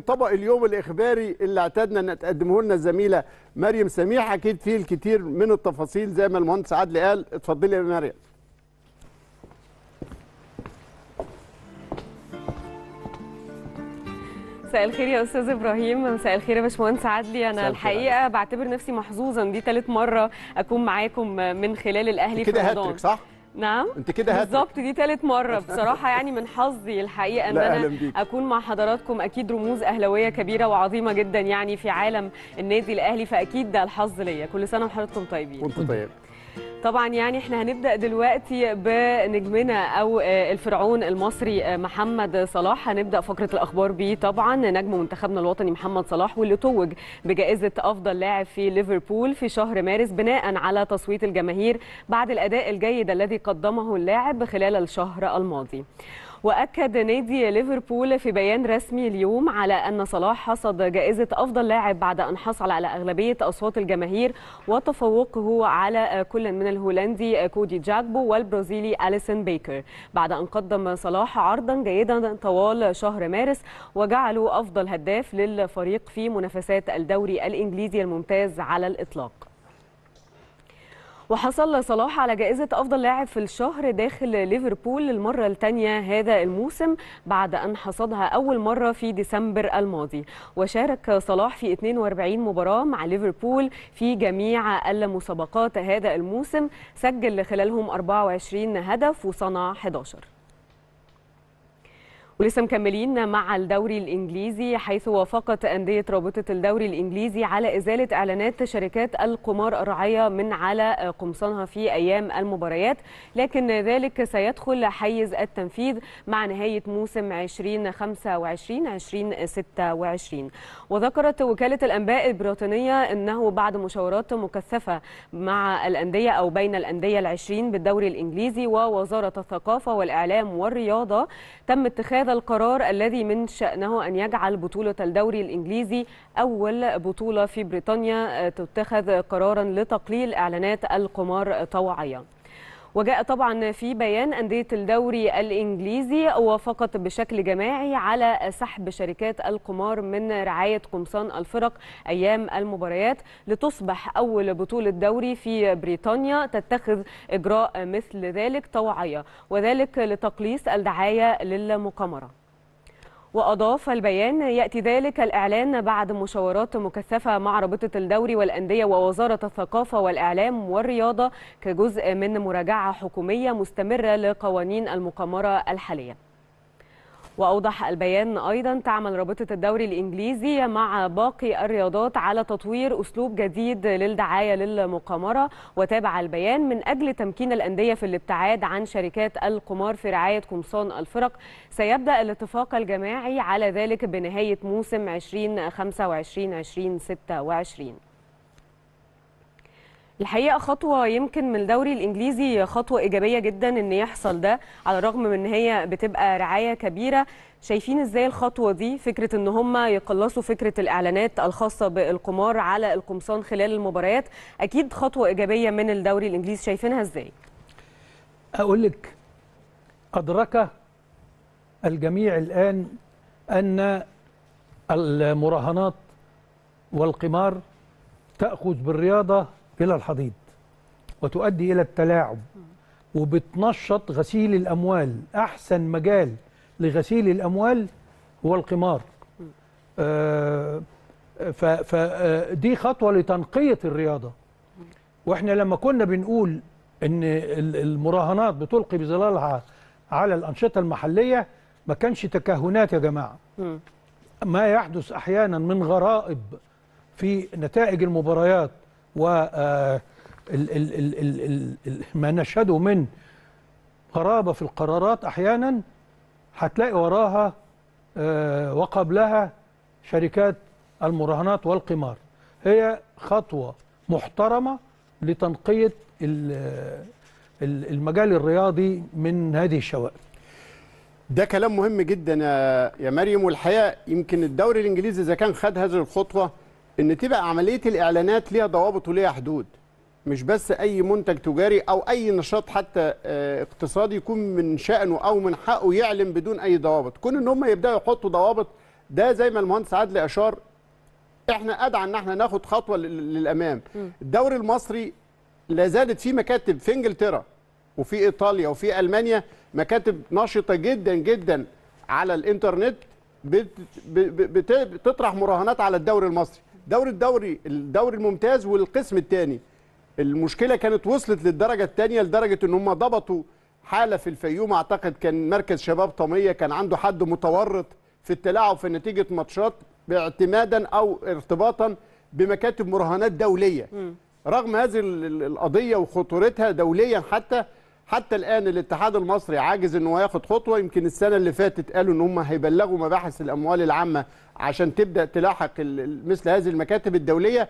طبق اليوم الاخباري اللي اعتدنا ان تقدمه لنا الزميله مريم سميح اكيد فيه الكثير من التفاصيل زي ما المهندس عدلي قال اتفضلي يا مريم مساء الخير يا استاذ ابراهيم مساء الخير يا باشمهندس عدلي انا الحقيقه بعتبر نفسي محظوظا دي ثالث مره اكون معاكم من خلال الاهلي في رمضان كده هاتريك صح نعم انت كده بالظبط دي ثالث مره بصراحه يعني من حظي الحقيقه ان انا اكون مع حضراتكم اكيد رموز اهلاويه كبيره وعظيمه جدا يعني في عالم النادي الاهلي فاكيد ده الحظ ليا كل سنه وحضراتكم طيبين وانتم طيبين طبعا يعني احنا هنبدا دلوقتي بنجمنا او آه، الفرعون المصري آه، محمد صلاح هنبدا فقره الاخبار بيه طبعا نجم منتخبنا الوطني محمد صلاح واللي توج بجائزه افضل لاعب في ليفربول في شهر مارس بناء على تصويت الجماهير بعد الاداء الجيد الذي قدمه اللاعب خلال الشهر الماضي وأكد نادي ليفربول في بيان رسمي اليوم على أن صلاح حصد جائزة أفضل لاعب بعد أن حصل على أغلبية أصوات الجماهير وتفوقه على كل من الهولندي كودي جاكبو والبرازيلي أليسون بيكر بعد أن قدم صلاح عرضا جيدا طوال شهر مارس وجعله أفضل هداف للفريق في منافسات الدوري الإنجليزي الممتاز على الإطلاق وحصل صلاح على جائزة أفضل لاعب في الشهر داخل ليفربول للمرة الثانية هذا الموسم بعد أن حصدها أول مرة في ديسمبر الماضي وشارك صلاح في 42 مباراة مع ليفربول في جميع المسابقات هذا الموسم سجل خلالهم 24 هدف وصنع 11 ولسه مكملين مع الدوري الانجليزي حيث وافقت انديه رابطه الدوري الانجليزي على ازاله اعلانات شركات القمار الرعيه من على قمصانها في ايام المباريات لكن ذلك سيدخل حيز التنفيذ مع نهايه موسم 2025 2026 وذكرت وكاله الانباء البريطانيه انه بعد مشاورات مكثفه مع الانديه او بين الانديه العشرين بالدوري الانجليزي ووزاره الثقافه والاعلام والرياضه تم اتخاذ هذا القرار الذي من شأنه أن يجعل بطولة الدوري الإنجليزي أول بطولة في بريطانيا آه، تتخذ قرارا لتقليل إعلانات القمار طوعيا وجاء طبعا في بيان أندية الدوري الإنجليزي وافقت بشكل جماعي على سحب شركات القمار من رعاية قمصان الفرق أيام المباريات لتصبح أول بطولة دوري في بريطانيا تتخذ إجراء مثل ذلك طوعية وذلك لتقليص الدعاية للمقامرة وأضاف البيان يأتي ذلك الإعلان بعد مشاورات مكثفة مع رابطة الدوري والأندية ووزارة الثقافة والإعلام والرياضة كجزء من مراجعة حكومية مستمرة لقوانين المقامرة الحالية وأوضح البيان أيضا تعمل رابطة الدوري الإنجليزي مع باقي الرياضات على تطوير أسلوب جديد للدعاية للمقامرة وتابع البيان من أجل تمكين الأندية في الابتعاد عن شركات القمار في رعاية قمصان الفرق سيبدأ الاتفاق الجماعي على ذلك بنهاية موسم 2025 2026 الحقيقه خطوه يمكن من الدوري الانجليزي خطوه ايجابيه جدا ان يحصل ده على الرغم من ان هي بتبقى رعايه كبيره شايفين ازاي الخطوه دي فكره ان هم يقلصوا فكره الاعلانات الخاصه بالقمار على القمصان خلال المباريات اكيد خطوه ايجابيه من الدوري الانجليزي شايفينها ازاي اقول لك ادرك الجميع الان ان المراهنات والقمار تاخذ بالرياضه إلى الحضيض وتؤدي إلى التلاعب وبتنشط غسيل الأموال أحسن مجال لغسيل الأموال هو القمار آه فدي آه، خطوة لتنقية الرياضة وإحنا لما كنا بنقول إن المراهنات بتلقي بظلالها على الأنشطة المحلية ما كانش تكهنات يا جماعة ما يحدث أحيانا من غرائب في نتائج المباريات و آه، ما نشهده من غرابة في القرارات أحيانا هتلاقي وراها آه، وقبلها شركات المراهنات والقمار هي خطوة محترمة لتنقية المجال الرياضي من هذه الشوائب ده كلام مهم جدا يا مريم والحقيقه يمكن الدوري الانجليزي اذا كان خد هذه الخطوه ان تبقى عمليه الاعلانات ليها ضوابط وليها حدود مش بس اي منتج تجاري او اي نشاط حتى آه، اقتصادي يكون من شانه او من حقه يعلن بدون اي ضوابط كون ان هم يبداوا يحطوا ضوابط ده زي ما المهندس عادل اشار احنا ادعى ان احنا ناخد خطوه للامام الدوري المصري لا زالت فيه مكاتب في انجلترا وفي ايطاليا وفي المانيا مكاتب نشطه جدا جدا على الانترنت بتطرح مراهنات على الدوري المصري دوري الدوري الدوري الممتاز والقسم الثاني المشكله كانت وصلت للدرجه الثانيه لدرجه ان هم ضبطوا حاله في الفيوم اعتقد كان مركز شباب طميه كان عنده حد متورط في التلاعب في نتيجه ماتشات باعتمادا او ارتباطا بمكاتب مراهنات دوليه م. رغم هذه القضيه وخطورتها دوليا حتى حتى الان الاتحاد المصري عاجز انه ياخد خطوه يمكن السنه اللي فاتت قالوا ان هم هيبلغوا مباحث الاموال العامه عشان تبدا تلاحق مثل هذه المكاتب الدوليه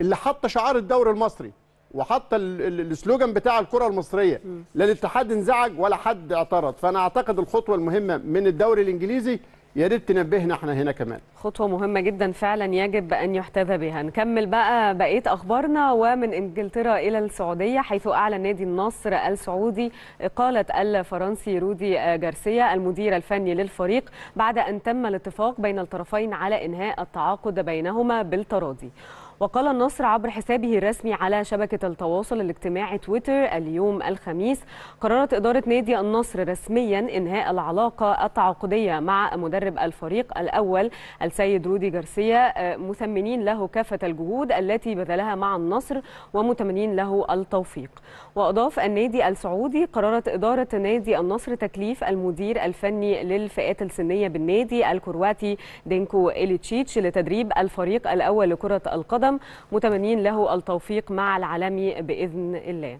اللي حاطه شعار الدوري المصري وحط السلوجان بتاع الكره المصريه لا الاتحاد انزعج ولا حد اعترض فانا اعتقد الخطوه المهمه من الدوري الانجليزي يا ريت تنبهنا احنا هنا كمان خطوه مهمه جدا فعلا يجب ان يحتذى بها نكمل بقى بقيه اخبارنا ومن انجلترا الى السعوديه حيث اعلن نادي النصر السعودي اقاله الفرنسي رودي جارسيا المدير الفني للفريق بعد ان تم الاتفاق بين الطرفين على انهاء التعاقد بينهما بالتراضي وقال النصر عبر حسابه الرسمي على شبكة التواصل الاجتماعي تويتر اليوم الخميس قررت إدارة نادي النصر رسميا إنهاء العلاقة التعاقدية مع مدرب الفريق الأول السيد رودي جارسيا آه، مثمنين له كافة الجهود التي بذلها مع النصر ومتمنين له التوفيق وأضاف النادي السعودي قررت إدارة نادي النصر تكليف المدير الفني للفئات السنية بالنادي الكرواتي دينكو إليتشيتش لتدريب الفريق الأول لكرة القدم القدم متمنين له التوفيق مع العالمي باذن الله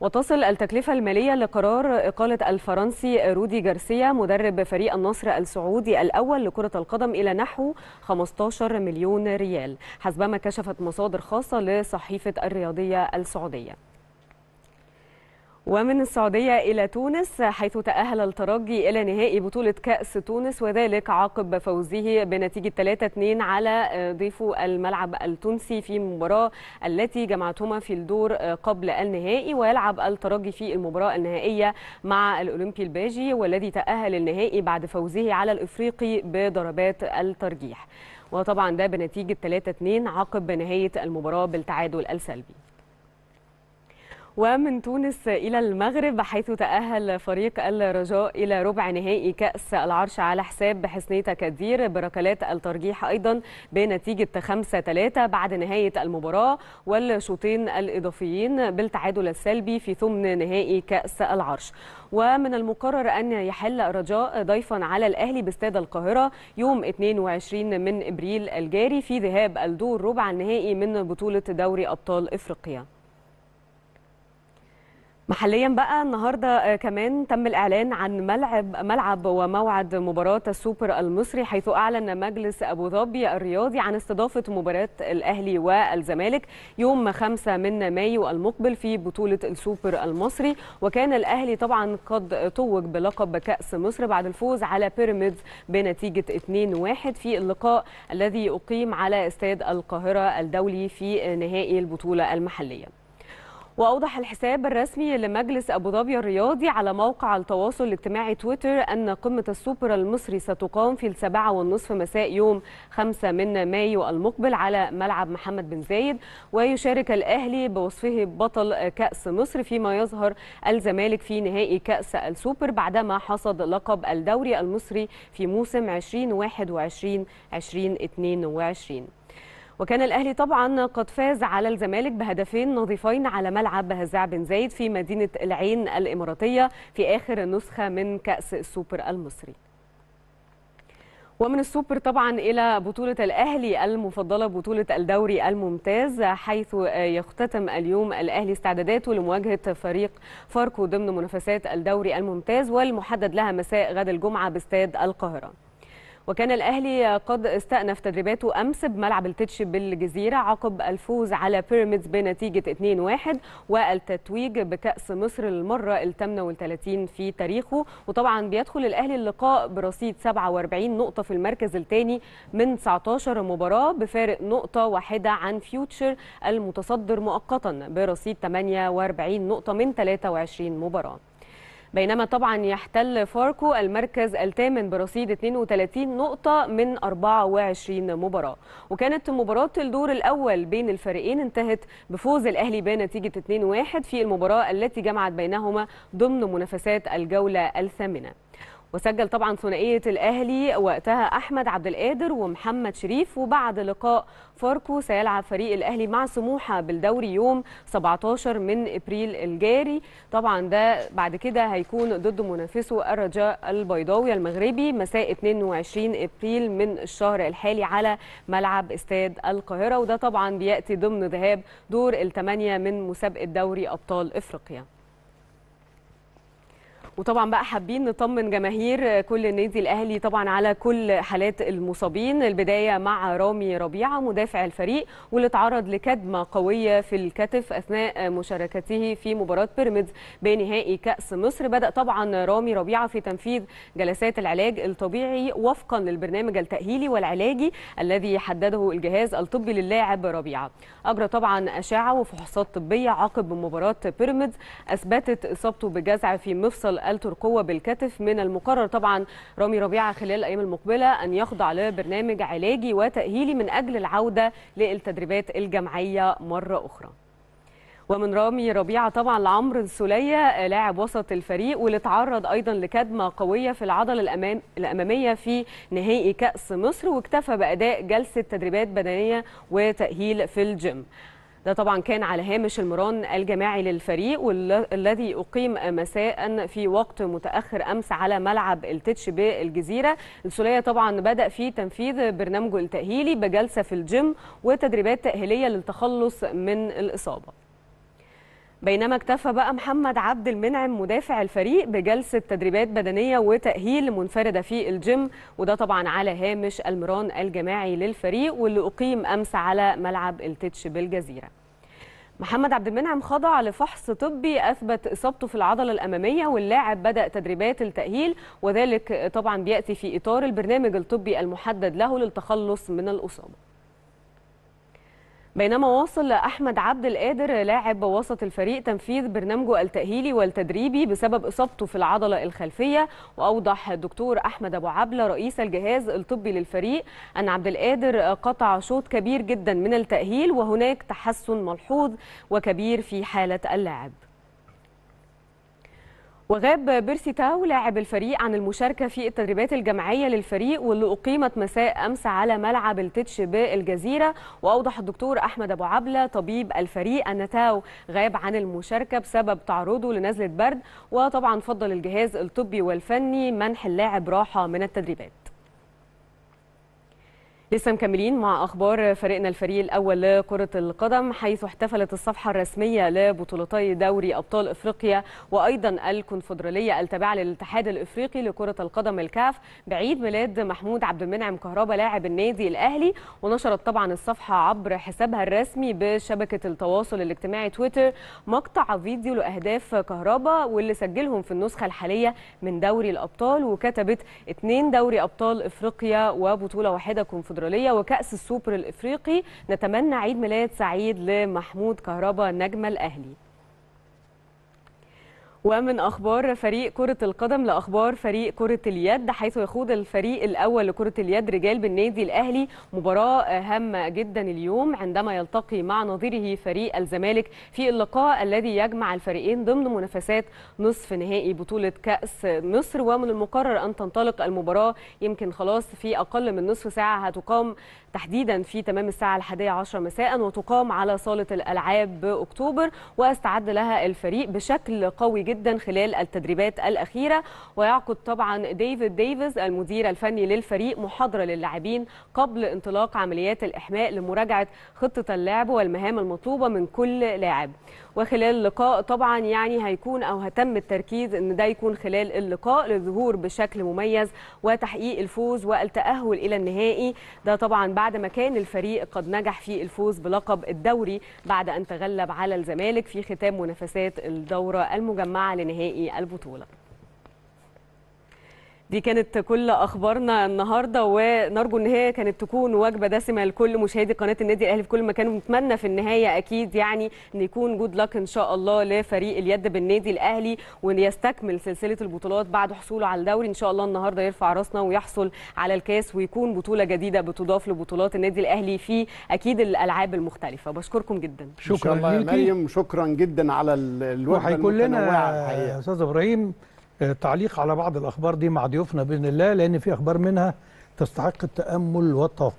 وتصل التكلفة المالية لقرار إقالة الفرنسي رودي جارسيا مدرب فريق النصر السعودي الأول لكرة القدم إلى نحو 15 مليون ريال حسبما كشفت مصادر خاصة لصحيفة الرياضية السعودية ومن السعودية إلى تونس حيث تأهل الترجي إلى نهائي بطولة كأس تونس وذلك عقب فوزه بنتيجة 3-2 على آه، ضيفه الملعب التونسي في المباراة التي جمعتهما في الدور آه، قبل النهائي ويلعب الترجي في المباراة النهائية مع الأولمبي الباجي والذي تأهل النهائي بعد فوزه على الإفريقي بضربات الترجيح وطبعا ده بنتيجة 3-2 عقب نهاية المباراة بالتعادل السلبي ومن تونس إلى المغرب حيث تأهل فريق الرجاء إلى ربع نهائي كأس العرش على حساب حسنية كدير بركلات الترجيح أيضا بنتيجة 5-3 بعد نهاية المباراة والشوطين الإضافيين بالتعادل السلبي في ثمن نهائي كأس العرش ومن المقرر أن يحل الرجاء ضيفا على الأهلي باستاد القاهرة يوم 22 من إبريل الجاري في ذهاب الدور ربع النهائي من بطولة دوري أبطال إفريقيا محليا بقى النهارده آه، كمان تم الاعلان عن ملعب ملعب وموعد مباراه السوبر المصري حيث اعلن مجلس ابو ظبي الرياضي عن استضافه مباراه الاهلي والزمالك يوم 5 من مايو المقبل في بطوله السوبر المصري وكان الاهلي طبعا قد توج بلقب كاس مصر بعد الفوز على بيراميدز بنتيجه 2-1 في اللقاء الذي اقيم على استاد القاهره الدولي في نهائي البطوله المحليه وأوضح الحساب الرسمي لمجلس أبو ظبي الرياضي على موقع التواصل الاجتماعي تويتر أن قمة السوبر المصري ستقام في السبعة والنصف مساء يوم 5 من مايو المقبل على ملعب محمد بن زايد ويشارك الأهلي بوصفه بطل كأس مصر فيما يظهر الزمالك في نهائي كأس السوبر بعدما حصد لقب الدوري المصري في موسم 2021 2022 وكان الأهلي طبعا قد فاز على الزمالك بهدفين نظيفين على ملعب هزاع بن زايد في مدينة العين الإماراتية في آخر نسخة من كأس السوبر المصري ومن السوبر طبعا إلى بطولة الأهلي المفضلة بطولة الدوري الممتاز حيث يختتم اليوم الأهلي استعداداته لمواجهة فريق فاركو ضمن منافسات الدوري الممتاز والمحدد لها مساء غد الجمعة باستاد القاهرة وكان الأهلي قد استأنف تدريباته أمس بملعب التتش بالجزيرة عقب الفوز على بيراميدز بنتيجة 2-1 والتتويج بكأس مصر للمرة ال 38 في تاريخه وطبعا بيدخل الأهلي اللقاء برصيد 47 نقطة في المركز الثاني من 19 مباراة بفارق نقطة واحدة عن فيوتشر المتصدر مؤقتا برصيد 48 نقطة من 23 مباراة بينما طبعا يحتل فاركو المركز الثامن برصيد 32 نقطة من 24 مباراة وكانت مباراة الدور الأول بين الفريقين انتهت بفوز الأهلي بنتيجة 2-1 في المباراة التي جمعت بينهما ضمن منافسات الجولة الثامنة وسجل طبعا ثنائيه الاهلي وقتها احمد عبد القادر ومحمد شريف وبعد لقاء فاركو سيلعب فريق الاهلي مع سموحه بالدوري يوم 17 من ابريل الجاري طبعا ده بعد كده هيكون ضد منافسه الرجاء البيضاوي المغربي مساء 22 ابريل من الشهر الحالي على ملعب استاد القاهره وده طبعا بياتي ضمن ذهاب دور الثمانيه من مسابقه دوري ابطال افريقيا وطبعا بقى حابين نطمن جماهير كل النادي الاهلي طبعا على كل حالات المصابين البدايه مع رامي ربيعه مدافع الفريق واللي اتعرض لكدمه قويه في الكتف اثناء مشاركته في مباراه بيراميدز بنهائي كاس مصر بدا طبعا رامي ربيعه في تنفيذ جلسات العلاج الطبيعي وفقا للبرنامج التاهيلي والعلاجي الذي حدده الجهاز الطبي للاعب ربيعه اجرى طبعا اشعه وفحوصات طبيه عقب مباراه بيراميدز اثبتت اصابته بجزع في مفصل الترقوه بالكتف من المقرر طبعا رامي ربيعة خلال الأيام المقبلة أن يخضع لبرنامج علاجي وتأهيلي من أجل العودة للتدريبات الجمعية مرة أخرى ومن رامي ربيعة طبعا لعمرو السولية لاعب وسط الفريق واللي تعرض أيضا لكدمة قوية في العضلة الأمام الأمامية في نهائي كأس مصر واكتفى بأداء جلسة تدريبات بدنية وتأهيل في الجيم ده طبعا كان على هامش المران الجماعي للفريق والذي أقيم مساء في وقت متأخر أمس على ملعب التتش بالجزيرة السولية طبعا بدأ في تنفيذ برنامجه التأهيلي بجلسة في الجيم وتدريبات تأهيلية للتخلص من الإصابة بينما اكتفى بقى محمد عبد المنعم مدافع الفريق بجلسة تدريبات بدنية وتأهيل منفردة في الجيم وده طبعا على هامش المران الجماعي للفريق واللي أقيم أمس على ملعب التتش بالجزيرة محمد عبد المنعم خضع لفحص طبي اثبت اصابته في العضله الاماميه واللاعب بدا تدريبات التاهيل وذلك طبعا بياتي في اطار البرنامج الطبي المحدد له للتخلص من الاصابه بينما واصل أحمد عبد القادر لاعب وسط الفريق تنفيذ برنامجه التأهيلي والتدريبي بسبب إصابته في العضلة الخلفية وأوضح الدكتور أحمد أبو عبلة رئيس الجهاز الطبي للفريق أن عبد القادر قطع شوط كبير جدا من التأهيل وهناك تحسن ملحوظ وكبير في حالة اللاعب وغاب بيرسي تاو لاعب الفريق عن المشاركة في التدريبات الجماعية للفريق واللي أقيمت مساء أمس على ملعب التتش بالجزيرة وأوضح الدكتور أحمد أبو عبلة طبيب الفريق أن تاو غاب عن المشاركة بسبب تعرضه لنزلة برد وطبعا فضل الجهاز الطبي والفني منح اللاعب راحة من التدريبات لسه مكملين مع اخبار فريقنا الفريق الاول لكره القدم حيث احتفلت الصفحه الرسميه لبطولتي دوري ابطال افريقيا وايضا الكونفدراليه التابعه للاتحاد الافريقي لكره القدم الكاف بعيد ميلاد محمود عبد المنعم كهربا لاعب النادي الاهلي ونشرت طبعا الصفحه عبر حسابها الرسمي بشبكه التواصل الاجتماعي تويتر مقطع فيديو لاهداف كهربا واللي سجلهم في النسخه الحاليه من دوري الابطال وكتبت اثنين دوري ابطال افريقيا وبطوله واحده كونفدراليه الاستراليه وكاس السوبر الافريقي نتمنى عيد ميلاد سعيد لمحمود كهربا نجم الاهلي ومن أخبار فريق كرة القدم لأخبار فريق كرة اليد حيث يخوض الفريق الأول لكرة اليد رجال بالنادي الأهلي مباراة هامة جدا اليوم عندما يلتقي مع نظيره فريق الزمالك في اللقاء الذي يجمع الفريقين ضمن منافسات نصف نهائي بطولة كأس مصر ومن المقرر أن تنطلق المباراة يمكن خلاص في أقل من نصف ساعة هتقام تحديدا في تمام الساعة الحادية عشر مساء وتقام على صالة الألعاب بأكتوبر واستعد لها الفريق بشكل قوي جدا خلال التدريبات الأخيرة ويعقد طبعا ديفيد ديفيز المدير الفني للفريق محاضرة للاعبين قبل انطلاق عمليات الإحماء لمراجعة خطة اللعب والمهام المطلوبة من كل لاعب وخلال اللقاء طبعا يعني هيكون أو هتم التركيز أن ده يكون خلال اللقاء للظهور بشكل مميز وتحقيق الفوز والتأهل إلى النهائي ده طبعا بعد بعد ما كان الفريق قد نجح في الفوز بلقب الدوري بعد أن تغلب على الزمالك في ختام منافسات الدورة المجمعة لنهائي البطولة دي كانت كل اخبارنا النهارده ونرجو ان هي كانت تكون وجبه دسمه لكل مشاهدي قناه النادي الاهلي في كل مكان ونتمنى في النهايه اكيد يعني ان يكون جود لك ان شاء الله لفريق اليد بالنادي الاهلي وان يستكمل سلسله البطولات بعد حصوله على الدوري ان شاء الله النهارده يرفع راسنا ويحصل على الكاس ويكون بطوله جديده بتضاف لبطولات النادي الاهلي في اكيد الالعاب المختلفه بشكركم جدا شكرا يا مريم شكرا جدا على الوقت المتنوعه الحقيقه استاذ ابراهيم آه، تعليق على بعض الأخبار دي مع ضيوفنا بإذن الله لأن في أخبار منها تستحق التأمل والتوقع